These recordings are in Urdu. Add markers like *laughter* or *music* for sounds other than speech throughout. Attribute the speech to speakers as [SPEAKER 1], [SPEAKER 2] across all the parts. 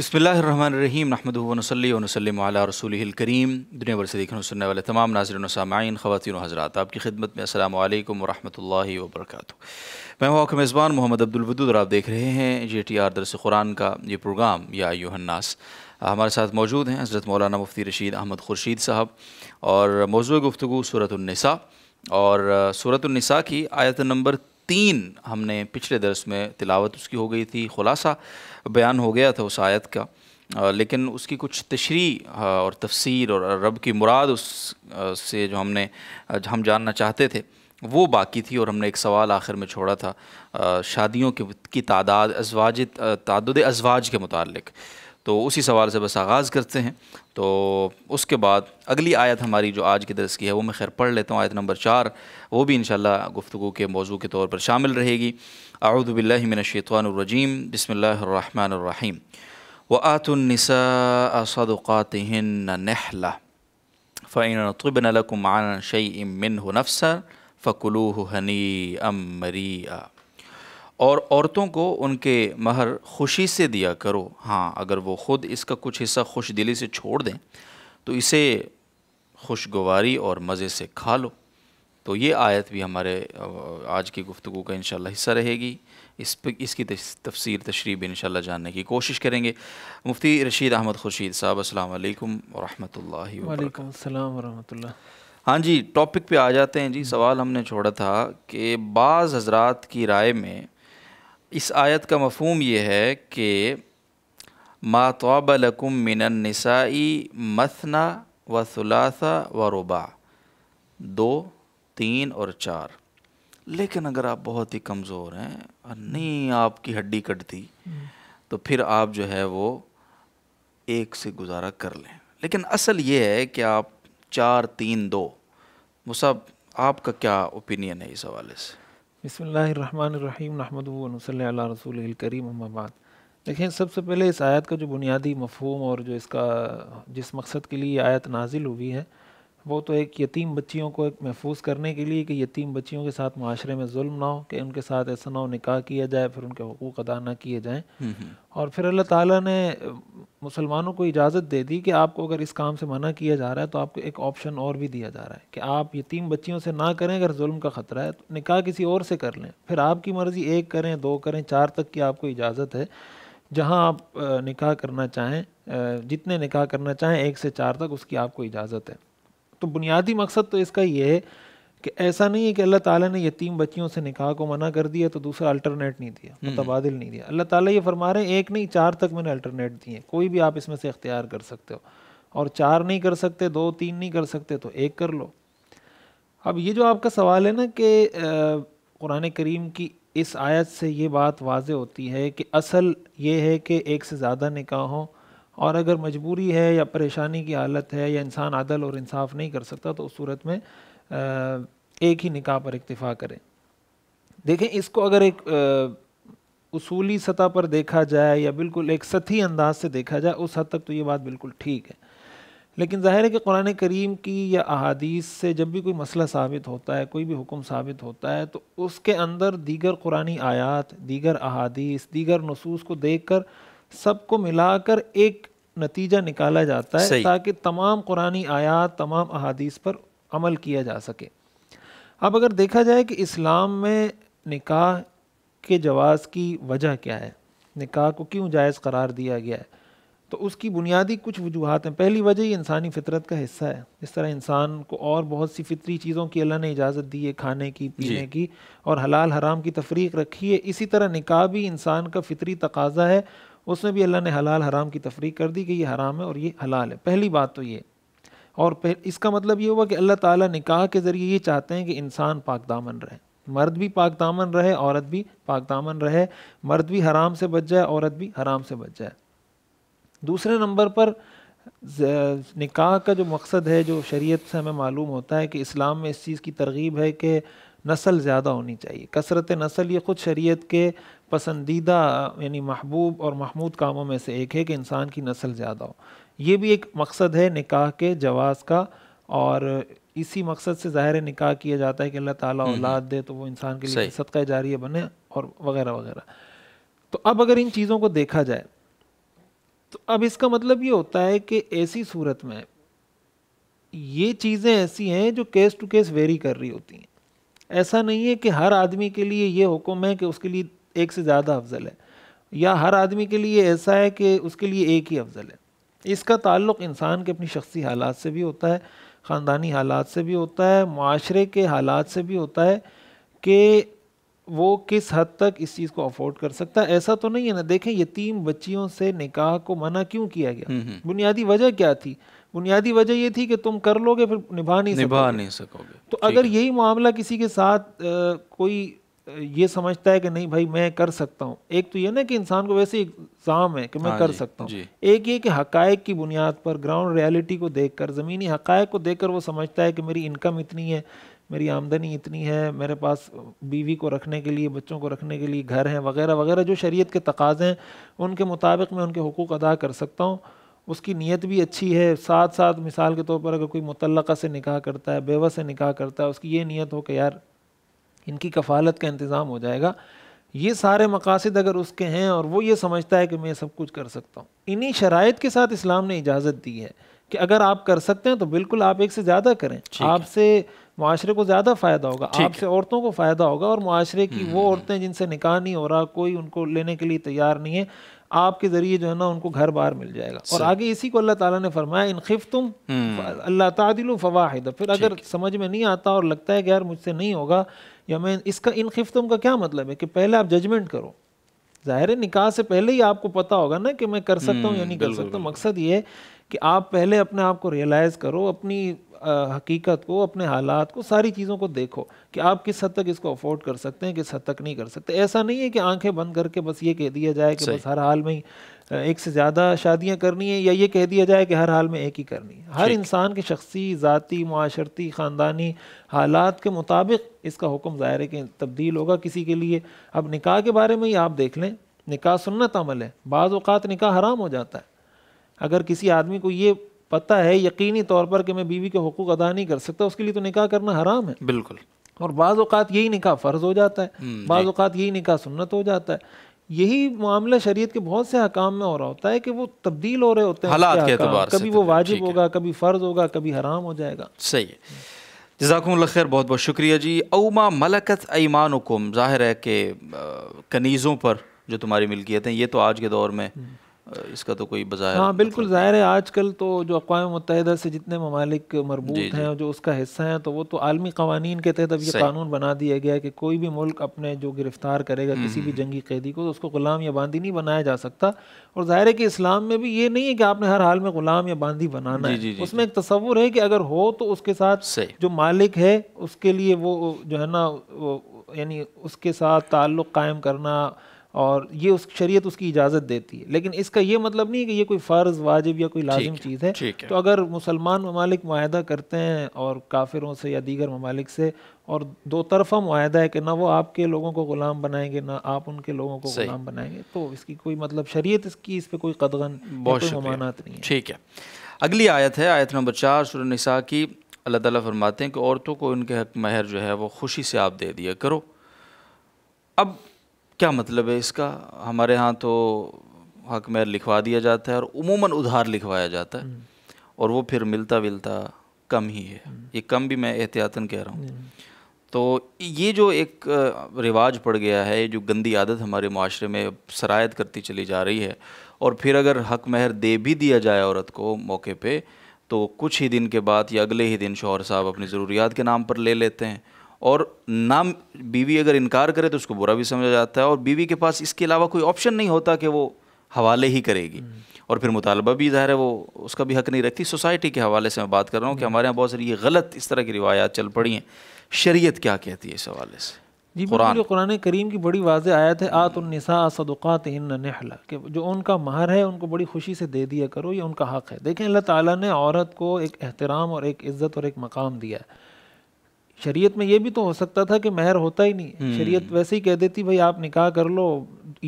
[SPEAKER 1] بسم اللہ الرحمن الرحیم نحمد ونسلی ونسلم علی رسول الکریم دنیا بھر سے دیکھنے و سننے والے تمام و سامعین خواتین و حضرات آپ کی خدمت میں السلام علیکم و اللہ وبرکاتہ میں ہوں آ میزبان محمد عبد اور آپ دیکھ رہے ہیں جے ٹی آر درس قرآن کا یہ پروگرام یا یو الناس ہمارے ساتھ موجود ہیں حضرت مولانا مفتی رشید احمد خورشید صاحب اور موضوع گفتگو صورت النساء اور صورت النساء کی آیت نمبر تین ہم نے پچھلے درس میں تلاوت اس کی ہو گئی تھی خلاصہ بیان ہو گیا تھا اس آیت کا لیکن اس کی کچھ تشریح اور تفسیر اور رب کی مراد اس سے جو ہم نے ہم جاننا چاہتے تھے وہ باقی تھی اور ہم نے ایک سوال آخر میں چھوڑا تھا شادیوں کی تعداد ازواج تعدد ازواج کے متعلق تو اسی سوال سے بس آغاز کرتے ہیں تو اس کے بعد اگلی آیت ہماری جو آج کی درس کی ہے وہ میں خیر پڑھ لیتا ہوں آیت نمبر چار وہ بھی انشاءاللہ گفتگو کے موضوع کے طور پر شامل رہے گی اعوذ باللہ من الشیطان الرجیم بسم اللہ الرحمن الرحیم النِّسَاءَ صَدُقَاتِهِنَّ النسا اسدُقات نَطْبِنَ لَكُمْ القمان شعیع مِّنْهُ ہُنفسر فَكُلُوهُ هَنِيئًا مَرِيئًا اور عورتوں کو ان کے مہر خوشی سے دیا کرو ہاں اگر وہ خود اس کا کچھ حصہ خوش دلی سے چھوڑ دیں تو اسے خوشگواری اور مزے سے کھا لو تو یہ آیت بھی ہمارے آج کی گفتگو کا انشاءاللہ حصہ رہے گی اس پہ اس کی تفسیر تشریح بھی انشاءاللہ جاننے کی کوشش کریں گے مفتی رشید احمد خورشید صاحب السلام علیکم ورحمۃ اللہ
[SPEAKER 2] وعلیکم السلام ورحمۃ
[SPEAKER 1] اللہ ہاں جی ٹاپک پہ آ جاتے ہیں جی سوال ہم نے چھوڑا تھا کہ بعض حضرات کی رائے میں اس آیت کا مفہوم یہ ہے کہ ما لکم من النسائی مثنا و ثلاثہ و ربع دو تین اور چار لیکن اگر آپ بہت ہی کمزور ہیں اور نہیں آپ کی ہڈی کٹتی تو پھر آپ جو ہے وہ ایک سے گزارا کر لیں لیکن اصل یہ ہے کہ آپ چار تین دو مصب آپ کا کیا اوپینین ہے اس حوالے سے
[SPEAKER 2] بسم اللہ الرحمن الرحیم نحمد صلی اللہ رسول الکریم بعد دیکھیں سب سے پہلے اس آیت کا جو بنیادی مفہوم اور جو اس کا جس مقصد کے لیے یہ آیت نازل ہوئی ہے وہ تو ایک یتیم بچیوں کو ایک محفوظ کرنے کے لیے کہ یتیم بچیوں کے ساتھ معاشرے میں ظلم نہ ہو کہ ان کے ساتھ ایسا نہ ہو نکاح کیا جائے پھر ان کے حقوق ادا نہ کیے جائیں اور پھر اللہ تعالیٰ نے مسلمانوں کو اجازت دے دی کہ آپ کو اگر اس کام سے منع کیا جا رہا ہے تو آپ کو ایک آپشن اور بھی دیا جا رہا ہے کہ آپ یتیم بچیوں سے نہ کریں اگر ظلم کا خطرہ ہے تو نکاح کسی اور سے کر لیں پھر آپ کی مرضی ایک کریں دو کریں چار تک کی آپ کو اجازت ہے جہاں آپ نکاح کرنا چاہیں جتنے نکاح کرنا چاہیں ایک سے چار تک اس کی آپ کو اجازت ہے تو بنیادی مقصد تو اس کا یہ ہے کہ ایسا نہیں ہے کہ اللہ تعالیٰ نے یتیم بچیوں سے نکاح کو منع کر دیا تو دوسرا الٹرنیٹ نہیں دیا متبادل نہیں دیا اللہ تعالیٰ یہ فرما رہے ہیں ایک نہیں چار تک میں نے الٹرنیٹ دیے کوئی بھی آپ اس میں سے اختیار کر سکتے ہو اور چار نہیں کر سکتے دو تین نہیں کر سکتے تو ایک کر لو اب یہ جو آپ کا سوال ہے نا کہ قرآن کریم کی اس آیت سے یہ بات واضح ہوتی ہے کہ اصل یہ ہے کہ ایک سے زیادہ نکاح ہوں اور اگر مجبوری ہے یا پریشانی کی حالت ہے یا انسان عدل اور انصاف نہیں کر سکتا تو اس صورت میں ایک ہی نکاح پر اکتفا کریں دیکھیں اس کو اگر ایک اصولی سطح پر دیکھا جائے یا بالکل ایک سطحی انداز سے دیکھا جائے اس حد تک تو یہ بات بالکل ٹھیک ہے لیکن ظاہر ہے کہ قرآن کریم کی یا احادیث سے جب بھی کوئی مسئلہ ثابت ہوتا ہے کوئی بھی حکم ثابت ہوتا ہے تو اس کے اندر دیگر قرآن آیات دیگر احادیث دیگر نصوص کو دیکھ کر سب کو ملا کر ایک نتیجہ نکالا جاتا ہے تاکہ تمام قرآن آیات تمام احادیث پر عمل کیا جا سکے اب اگر دیکھا جائے کہ اسلام میں نکاح کے جواز کی وجہ کیا ہے نکاح کو کیوں جائز قرار دیا گیا ہے تو اس کی بنیادی کچھ وجوہات ہیں پہلی وجہ یہ انسانی فطرت کا حصہ ہے اس طرح انسان کو اور بہت سی فطری چیزوں کی اللہ نے اجازت دی ہے کھانے کی جی۔ پینے کی اور حلال حرام کی تفریق رکھی ہے اسی طرح نکاح بھی انسان کا فطری تقاضا ہے اس میں بھی اللہ نے حلال حرام کی تفریق کر دی کہ یہ حرام ہے اور یہ حلال ہے پہلی بات تو یہ اور پھر اس کا مطلب یہ ہوا کہ اللہ تعالیٰ نکاح کے ذریعے یہ چاہتے ہیں کہ انسان پاک دامن رہے مرد بھی پاک دامن رہے عورت بھی پاک دامن رہے مرد بھی حرام سے بچ جائے عورت بھی حرام سے بچ جائے دوسرے نمبر پر نکاح کا جو مقصد ہے جو شریعت سے ہمیں معلوم ہوتا ہے کہ اسلام میں اس چیز کی ترغیب ہے کہ نسل زیادہ ہونی چاہیے کثرت نسل یہ خود شریعت کے پسندیدہ یعنی محبوب اور محمود کاموں میں سے ایک ہے کہ انسان کی نسل زیادہ ہو یہ بھی ایک مقصد ہے نکاح کے جواز کا اور اسی مقصد سے ظاہر نکاح کیا جاتا ہے کہ اللہ تعالیٰ اولاد دے تو وہ انسان کے لیے صدقہ جاریہ بنے اور وغیرہ وغیرہ تو اب اگر ان چیزوں کو دیکھا جائے تو اب اس کا مطلب یہ ہوتا ہے کہ ایسی صورت میں یہ چیزیں ایسی ہیں جو کیس ٹو کیس ویری کر رہی ہوتی ہیں ایسا نہیں ہے کہ ہر آدمی کے لیے یہ حکم ہے کہ اس کے لیے ایک سے زیادہ افضل ہے یا ہر آدمی کے لیے ایسا ہے کہ اس کے لیے ایک ہی افضل ہے اس کا تعلق انسان کے اپنی شخصی حالات سے بھی ہوتا ہے خاندانی حالات سے بھی ہوتا ہے معاشرے کے حالات سے بھی ہوتا ہے کہ وہ کس حد تک اس چیز کو افورڈ کر سکتا ہے ایسا تو نہیں ہے نا دیکھیں یتیم بچیوں سے نکاح کو منع کیوں کیا گیا بنیادی وجہ کیا تھی بنیادی وجہ یہ تھی کہ تم کر لو گے پھر نبھا نہیں نبھا نہیں سکو گے تو اگر یہی معاملہ کسی کے ساتھ کوئی یہ سمجھتا ہے کہ نہیں بھائی میں کر سکتا ہوں ایک تو یہ نا کہ انسان کو ویسے ظام ہے کہ میں ہاں کر جی، سکتا ہوں جی۔ ایک یہ کہ حقائق کی بنیاد پر گراؤنڈ ریالٹی کو دیکھ کر زمینی حقائق کو دیکھ کر وہ سمجھتا ہے کہ میری انکم اتنی ہے میری آمدنی اتنی ہے میرے پاس بیوی کو رکھنے کے لیے بچوں کو رکھنے کے لیے گھر ہیں وغیرہ وغیرہ جو شریعت کے تقاضے ہیں ان کے مطابق میں ان کے حقوق ادا کر سکتا ہوں اس کی نیت بھی اچھی ہے ساتھ ساتھ مثال کے طور پر اگر کوئی متعلقہ سے نکاح کرتا ہے بیوہ سے نکاح کرتا ہے اس کی یہ نیت ہو کہ یار ان کی کفالت کا انتظام ہو جائے گا یہ سارے مقاصد اگر اس کے ہیں اور وہ یہ سمجھتا ہے کہ میں سب کچھ کر سکتا ہوں انہی شرائط کے ساتھ اسلام نے اجازت دی ہے کہ اگر آپ کر سکتے ہیں تو بالکل آپ ایک سے زیادہ کریں آپ سے معاشرے کو زیادہ فائدہ ہوگا آپ سے عورتوں کو فائدہ ہوگا اور معاشرے کی وہ عورتیں جن سے نکاح نہیں ہو رہا کوئی ان کو لینے کے لیے تیار نہیں ہے آپ کے ذریعے جو ہے نا ان کو گھر بار مل جائے گا اور آگے اسی کو اللہ تعالیٰ نے فرمایا تم اللہ تعدل فواہد پھر اگر سمجھ میں نہیں آتا اور لگتا ہے کہ یار مجھ سے نہیں ہوگا یا میں اس کا تم کا کیا مطلب ہے کہ پہلے آپ ججمنٹ کرو ظاہر نکاح سے پہلے ہی آپ کو پتا ہوگا نا کہ میں کر سکتا ہوں یا نہیں کر سکتا مقصد یہ کہ آپ پہلے اپنے آپ کو ریئلائز کرو اپنی حقیقت کو اپنے حالات کو ساری چیزوں کو دیکھو کہ آپ کس حد تک اس کو افورڈ کر سکتے ہیں کس حد تک نہیں کر سکتے ایسا نہیں ہے کہ آنکھیں بند کر کے بس یہ کہہ دیا جائے کہ بس ہر حال میں ایک سے زیادہ شادیاں کرنی ہیں یا یہ کہہ دیا جائے کہ ہر حال میں ایک ہی کرنی ہے ہر انسان کے شخصی ذاتی معاشرتی خاندانی حالات کے مطابق اس کا حکم ظاہر ہے کہ تبدیل ہوگا کسی کے لیے اب نکاح کے بارے میں ہی آپ دیکھ لیں نکاح سنت عمل ہے بعض اوقات نکاح حرام ہو جاتا ہے اگر کسی آدمی کو یہ پتہ ہے یقینی طور پر کہ میں بیوی کے حقوق ادا نہیں کر سکتا اس کے لیے تو نکاح کرنا حرام ہے بالکل اور بعض اوقات یہی نکاح فرض ہو جاتا ہے بعض جی۔ اوقات یہی نکاح سنت ہو جاتا ہے یہی معاملہ شریعت کے بہت سے حکام میں ہو رہا ہوتا ہے کہ وہ تبدیل ہو رہے ہوتے ہیں حالات کے اعتبار سے کبھی وہ واجب ہوگا کبھی فرض ہوگا کبھی حرام ہو جائے گا
[SPEAKER 1] صحیح ہے جزاکم اللہ خیر بہت بہت شکریہ جی اوما ملکت ظاہر ہے کہ کنیزوں پر جو تمہاری ملکیت ہیں یہ تو آج کے دور میں اس کا تو کوئی بظاہر ہاں مطلب
[SPEAKER 2] بالکل ظاہر ہے آج کل تو جو اقوام متحدہ سے جتنے ممالک مربوط جی, جی۔ ہیں جی جو اس کا حصہ ہیں تو وہ تو عالمی قوانین کے تحت اب یہ قانون بنا دیا گیا ہے کہ کوئی بھی ملک اپنے جو گرفتار کرے گا کسی بھی جنگی قیدی کو تو اس کو غلام یا باندی نہیں بنایا جا سکتا اور ظاہر ہے کہ اسلام میں بھی یہ نہیں ہے کہ آپ نے ہر حال میں غلام یا باندی بنانا جی ہے جی، جی، اس میں ایک تصور ہے کہ اگر ہو تو اس کے ساتھ جو مالک ہے اس کے لیے وہ جو ہے نا یعنی اس کے ساتھ تعلق قائم کرنا اور یہ اس شریعت اس کی اجازت دیتی ہے لیکن اس کا یہ مطلب نہیں کہ یہ کوئی فرض واجب یا کوئی لازم چیز ہے تو اگر مسلمان ممالک معاہدہ کرتے ہیں اور کافروں سے یا دیگر ممالک سے اور دو طرفہ معاہدہ ہے کہ نہ وہ آپ کے لوگوں کو غلام بنائیں گے نہ آپ ان کے لوگوں کو غلام بنائیں گے تو اس کی کوئی مطلب شریعت اس کی اس پہ کوئی قدغن بہت نہیں
[SPEAKER 1] ہے ٹھیک ہے اگلی آیت ہے آیت نمبر چار سر النسا کی اللہ تعالیٰ فرماتے ہیں کہ عورتوں کو ان کے حق مہر جو ہے وہ خوشی سے آپ دے دیا کرو اب کیا مطلب ہے اس کا ہمارے ہاں تو حق مہر لکھوا دیا جاتا ہے اور عموماً ادھار لکھوایا جاتا ہے اور وہ پھر ملتا ولتا کم ہی ہے یہ کم بھی میں احتیاطاً کہہ رہا ہوں تو یہ جو ایک رواج پڑ گیا ہے جو گندی عادت ہمارے معاشرے میں سرایت کرتی چلی جا رہی ہے اور پھر اگر حق مہر دے بھی دیا جائے عورت کو موقع پہ تو کچھ ہی دن کے بعد یا اگلے ہی دن شوہر صاحب اپنی ضروریات کے نام پر لے لیتے ہیں اور نام بیوی اگر انکار کرے تو اس کو برا بھی سمجھا جاتا ہے اور بیوی کے پاس اس کے علاوہ کوئی آپشن نہیں ہوتا کہ وہ حوالے ہی کرے گی اور پھر مطالبہ بھی ظاہر ہے وہ اس کا بھی حق نہیں رکھتی سوسائٹی کے حوالے سے میں بات کر رہا ہوں کہ ہمارے یہاں بہت ساری یہ غلط اس طرح کی روایات چل پڑی ہیں شریعت کیا کہتی ہے اس حوالے سے جی قرآن
[SPEAKER 2] قرآن کریم کی بڑی واضح آیت ہے آت النساء صدقات ان نحلہ کہ جو ان کا مہر ہے ان کو بڑی خوشی سے دے دیا کرو یہ ان کا حق ہے دیکھیں اللہ تعالیٰ نے عورت کو ایک احترام اور ایک عزت اور ایک مقام دیا ہے شریعت میں یہ بھی تو ہو سکتا تھا کہ مہر ہوتا ہی نہیں شریعت ویسے ہی کہہ دیتی بھائی آپ نکاح کر لو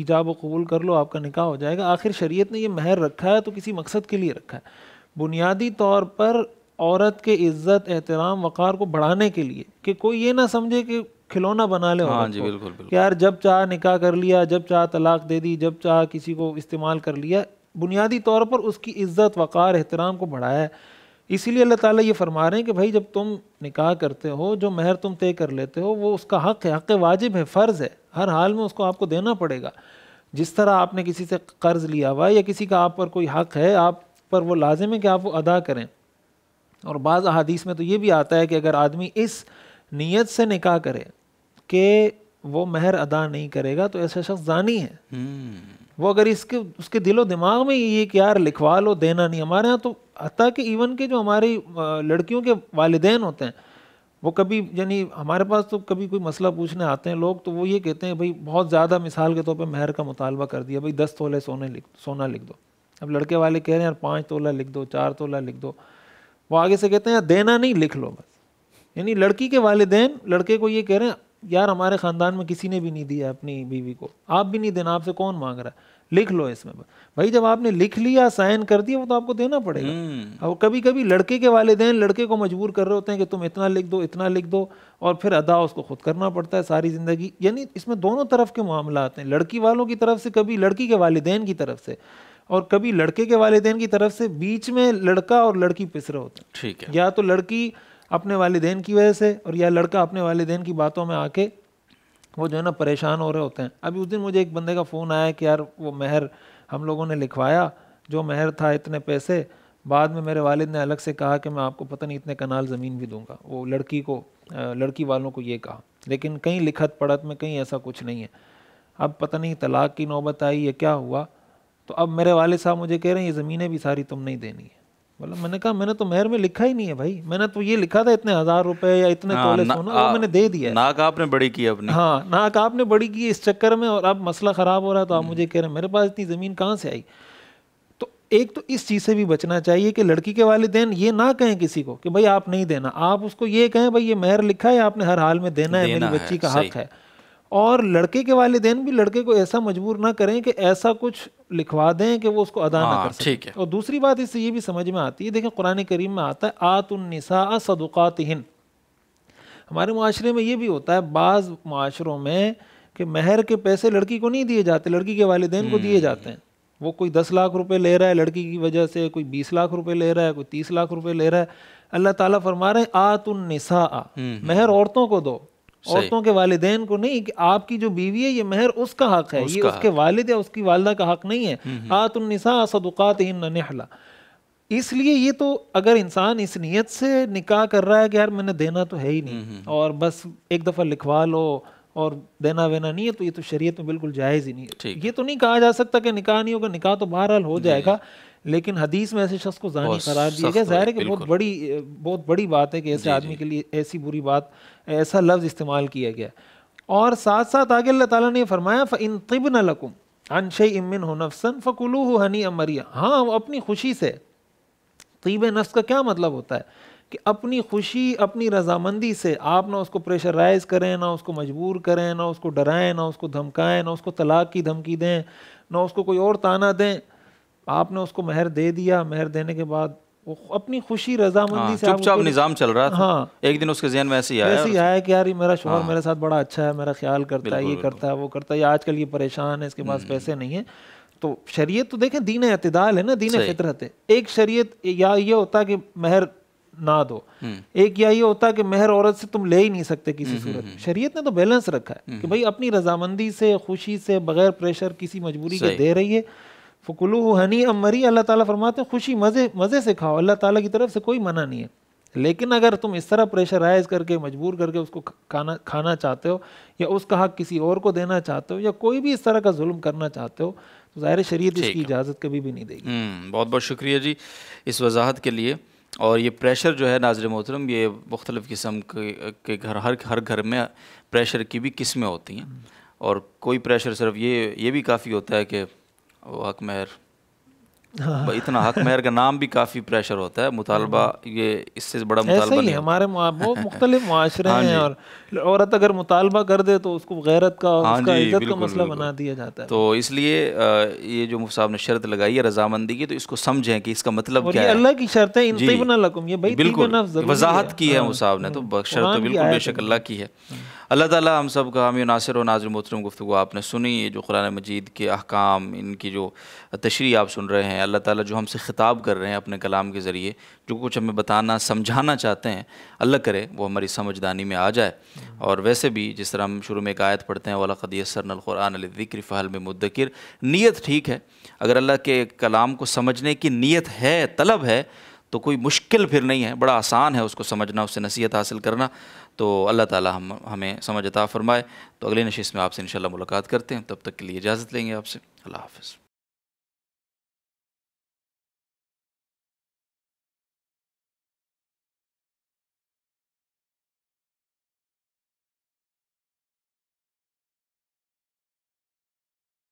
[SPEAKER 2] ایجاب و قبول کر لو آپ کا نکاح ہو جائے گا آخر شریعت نے یہ مہر رکھا ہے تو کسی مقصد کے لیے رکھا ہے بنیادی طور پر عورت کے عزت احترام وقار کو بڑھانے کے لیے کہ کوئی یہ نہ سمجھے کہ کھلونا بنا لے ہاں جی بالکل یار جب چاہ نکاح کر لیا جب چاہ طلاق دے دی جب چاہ کسی کو استعمال کر لیا بنیادی طور پر اس کی عزت وقار احترام کو بڑھایا ہے اسی لیے اللہ تعالیٰ یہ فرما رہے ہیں کہ بھائی جب تم نکاح کرتے ہو جو مہر تم طے کر لیتے ہو وہ اس کا حق ہے حق واجب ہے فرض ہے ہر حال میں اس کو آپ کو دینا پڑے گا جس طرح آپ نے کسی سے قرض لیا ہوا یا کسی کا آپ پر کوئی حق ہے آپ پر وہ لازم ہے کہ آپ وہ ادا کریں اور بعض احادیث میں تو یہ بھی آتا ہے کہ اگر آدمی اس نیت سے نکاح کرے کہ وہ مہر ادا نہیں کرے گا تو ایسا شخص ضانی ہے hmm. وہ اگر اس کے اس کے دل و دماغ میں یہ کہ یار لکھوا لو دینا نہیں ہمارے ہاں تو حتیٰ کہ ایون کہ جو ہماری لڑکیوں کے والدین ہوتے ہیں وہ کبھی یعنی ہمارے پاس تو کبھی کوئی مسئلہ پوچھنے آتے ہیں لوگ تو وہ یہ کہتے ہیں بھائی بہت زیادہ مثال کے طور پہ مہر کا مطالبہ کر دیا بھائی دس تولے سونے لکھ سونا لکھ دو اب لڑکے والے کہہ رہے ہیں یار پانچ تولہ لکھ دو چار تولہ لکھ دو وہ آگے سے کہتے ہیں یار دینا نہیں لکھ لو بس یعنی لڑکی کے والدین لڑکے کو یہ کہہ رہے ہیں یار ہمارے خاندان میں کسی نے بھی نہیں دیا اپنی بیوی کو آپ بھی نہیں دینا آپ سے کون مانگ رہا ہے لکھ لو اس میں بھائی جب آپ نے لکھ لیا سائن کر دیا وہ تو آپ کو دینا پڑے گا اور کبھی کبھی لڑکے کے والدین لڑکے کو مجبور کر رہے ہوتے ہیں کہ تم اتنا لکھ دو اتنا لکھ دو اور پھر ادا اس کو خود کرنا پڑتا ہے ساری زندگی یعنی اس میں دونوں طرف کے معاملات ہیں لڑکی والوں کی طرف سے کبھی لڑکی کے والدین کی طرف سے اور کبھی لڑکے کے والدین کی طرف سے بیچ میں لڑکا اور لڑکی پسرے ہوتے ہیں ٹھیک ہے یا تو لڑکی اپنے والدین کی وجہ سے اور یا لڑکا اپنے والدین کی باتوں میں آ کے وہ جو ہے نا پریشان ہو رہے ہوتے ہیں ابھی اس دن مجھے ایک بندے کا فون آیا کہ یار وہ مہر ہم لوگوں نے لکھوایا جو مہر تھا اتنے پیسے بعد میں میرے والد نے الگ سے کہا کہ میں آپ کو پتہ نہیں اتنے کنال زمین بھی دوں گا وہ لڑکی کو لڑکی والوں کو یہ کہا لیکن کہیں لکھت پڑھت میں کہیں ایسا کچھ نہیں ہے اب پتہ نہیں طلاق کی نوبت آئی یہ کیا ہوا تو اب میرے والد صاحب مجھے کہہ رہے ہیں یہ زمینیں بھی ساری تم نہیں دینی ہیں میں نے کہا میں نے تو مہر میں لکھا ہی نہیں ہے بھائی میں نے تو یہ لکھا تھا اتنے ہزار روپے یا اتنے ہاں، تولے سونا میں نے دے دیا
[SPEAKER 1] ناک آپ نے بڑی کی اپنی ہاں ناک آپ نے بڑی
[SPEAKER 2] کی اس چکر میں اور اب مسئلہ خراب ہو رہا ہے تو آپ مجھے کہہ رہے ہیں میرے پاس اتنی زمین کہاں سے آئی تو ایک تو اس چیز سے بھی بچنا چاہیے کہ لڑکی کے والدین یہ نہ کہیں کسی کو کہ بھائی آپ نہیں دینا آپ اس کو یہ کہیں بھائی یہ مہر لکھا ہے آپ نے ہر حال میں دینا ہے میری بچی کا حق ہے اور لڑکے کے والدین بھی لڑکے کو ایسا مجبور نہ کریں کہ ایسا کچھ لکھوا دیں کہ وہ اس کو ادا نہ ہاں، کر ٹھیک ہے اور دوسری بات اس سے یہ بھی سمجھ میں آتی ہے دیکھیں قرآن کریم میں آتا ہے آت النساء صدقات ہمارے معاشرے میں یہ بھی ہوتا ہے بعض معاشروں میں کہ مہر کے پیسے لڑکی کو نہیں دیے جاتے لڑکی کے والدین کو دیے جاتے ہیں وہ کوئی دس لاکھ روپے لے رہا ہے لڑکی کی وجہ سے کوئی بیس لاکھ روپے لے رہا ہے کوئی تیس لاکھ روپے لے رہا ہے اللہ تعالیٰ فرما رہے ہیں آت النساء مہر عورتوں کو دو عورتوں کے والدین کو نہیں کہ آپ کی جو بیوی ہے یہ مہر اس اس اس کا حق ہے یہ کے والد یا کی والدہ کا حق نہیں ہے آت النساء صدقات نحلا اس لیے یہ تو اگر انسان اس نیت سے نکاح کر رہا ہے کہ یار میں نے دینا تو ہے ہی نہیں اور بس ایک دفعہ لکھوا لو اور دینا وینا نہیں ہے تو یہ تو شریعت میں بالکل جائز ہی نہیں ہے یہ تو نہیں کہا جا سکتا کہ نکاح نہیں ہوگا نکاح تو بہرحال ہو جی۔ جائے گا لیکن حدیث میں ایسے شخص کو زانی قرار دیا گیا ظاہر ہے کہ بہت بڑی بہت بڑی بات ہے کہ ایسے جی، جی۔ آدمی کے لیے ایسی بری بات ایسا لفظ استعمال کیا گیا اور ساتھ ساتھ آگے اللہ تعالیٰ نے فرمایا فن طب نہ لکم انش امن ہو نفسن فکلو ہو ہنی امریا ہاں وہ اپنی خوشی سے طیب نفس کا کیا مطلب ہوتا ہے کہ اپنی خوشی اپنی رضامندی سے آپ نہ اس کو پریشرائز کریں نہ اس کو مجبور کریں نہ اس کو ڈرائیں نہ اس کو دھمکائیں نہ اس کو طلاق کی دھمکی دیں نہ اس کو کوئی اور تانہ دیں آپ نے اس کو مہر دے دیا مہر دینے کے بعد وہ اپنی خوشی رضا مندی ہاں، سے چپ چاپ نظام چل رہا تھا ہاں
[SPEAKER 1] ایک دن اس کے ذہن میں ایسے ہی آیا ایسے ہی آیا
[SPEAKER 2] کہ یار میرا شوہر ہاں۔ میرے ساتھ بڑا اچھا ہے میرا خیال کرتا ہے یہ کرتا ہے وہ کرتا ہے آج کل یہ پریشان ہے اس کے پاس پیسے نہیں ہیں تو شریعت تو دیکھیں دین اعتدال ہے نا دین فطرت ہے ایک شریعت یا یہ ہوتا کہ مہر نہ دو ایک یا یہ ہوتا کہ مہر عورت سے تم لے ہی نہیں سکتے کسی صورت شریعت نے تو بیلنس رکھا ہے کہ بھائی اپنی رضامندی سے خوشی سے بغیر پریشر کسی مجبوری کے دے رہی ہے فکلو ہنی امری اللہ تعالیٰ فرماتے ہیں خوشی مزے مزے سے کھاؤ اللہ تعالیٰ کی طرف سے کوئی منع نہیں ہے لیکن اگر تم اس طرح پریشرائز کر کے مجبور کر کے اس کو کھانا کھانا چاہتے ہو یا اس کا حق کسی اور کو دینا چاہتے ہو یا کوئی بھی اس طرح کا ظلم کرنا چاہتے ہو تو ظاہر شریعت اس کی اجازت کبھی بھی نہیں دے
[SPEAKER 1] گی بہت بہت شکریہ جی اس وضاحت کے لیے اور یہ پریشر جو ہے ناظر محترم یہ مختلف قسم کے گھر ہر ہر گھر میں پریشر کی بھی قسمیں ہوتی ہیں اور کوئی پریشر صرف یہ یہ بھی کافی ہوتا ہے کہ وہ حق مہر
[SPEAKER 2] ہاں. اتنا حق
[SPEAKER 1] مہر کا نام بھی کافی پریشر ہوتا ہے مطالبہ ہاں. یہ اس سے بڑا مطالبہ نہیں ہمارے
[SPEAKER 2] وہ *laughs* مختلف معاشرے ہاں ہیں جی. اور عورت اگر مطالبہ کر دے تو اس کو غیرت کا اس کا جی، عزت کا مسئلہ بنا دیا جاتا ہے
[SPEAKER 1] تو اس لیے یہ جو صاحب نے شرط لگائی ہے رضامندی کی تو اس کو سمجھیں کہ اس کا مطلب کیا ہے اللہ کی
[SPEAKER 2] شرط ہے انتیبنا جی. لکم یہ بھئی تیبنا ہے وضاحت کی ہے مصاب
[SPEAKER 1] نے تو شرط بالکل بے شک اللہ کی ہے اللہ تعالیٰ ہم سب کا حامی ناصر و ناظر محترم گفتگو آپ نے سنی یہ جو قرآن مجید کے احکام ان کی جو تشریح آپ سن رہے ہیں اللہ تعالیٰ جو ہم سے خطاب کر رہے ہیں اپنے کلام کے ذریعے جو کچھ ہمیں بتانا سمجھانا چاہتے ہیں اللہ کرے وہ ہماری سمجھدانی میں آ جائے اور ویسے بھی جس طرح ہم شروع میں ایک آیت پڑھتے ہیں والا قدیث سرن القرآن ذکر فحل میں مدکر نیت ٹھیک ہے اگر اللہ کے کلام کو سمجھنے کی نیت ہے طلب ہے تو کوئی مشکل پھر نہیں ہے بڑا آسان ہے اس کو سمجھنا اس سے نصیحت حاصل کرنا تو اللہ تعالیٰ ہم ہمیں سمجھتا فرمائے تو اگلے نشست میں آپ سے انشاءاللہ ملاقات کرتے ہیں تب تک کے لیے اجازت لیں گے آپ سے اللہ حافظ